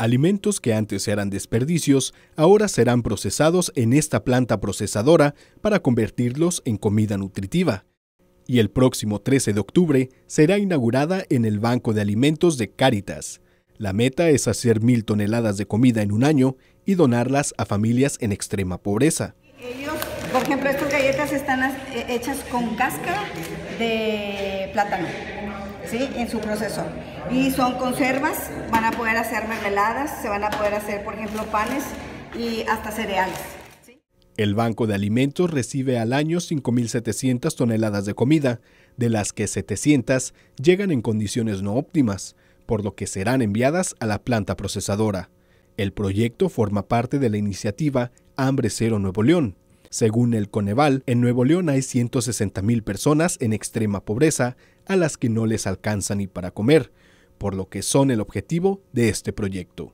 Alimentos que antes eran desperdicios ahora serán procesados en esta planta procesadora para convertirlos en comida nutritiva. Y el próximo 13 de octubre será inaugurada en el Banco de Alimentos de Cáritas. La meta es hacer mil toneladas de comida en un año y donarlas a familias en extrema pobreza. por ejemplo, estas galletas están eh, hechas con cáscara de plátano en su proceso. Y son conservas, van a poder hacer mermeladas, se van a poder hacer, por ejemplo, panes y hasta cereales. El Banco de Alimentos recibe al año 5.700 toneladas de comida, de las que 700 llegan en condiciones no óptimas, por lo que serán enviadas a la planta procesadora. El proyecto forma parte de la iniciativa Hambre Cero Nuevo León, según el Coneval, en Nuevo León hay 160.000 personas en extrema pobreza a las que no les alcanza ni para comer, por lo que son el objetivo de este proyecto.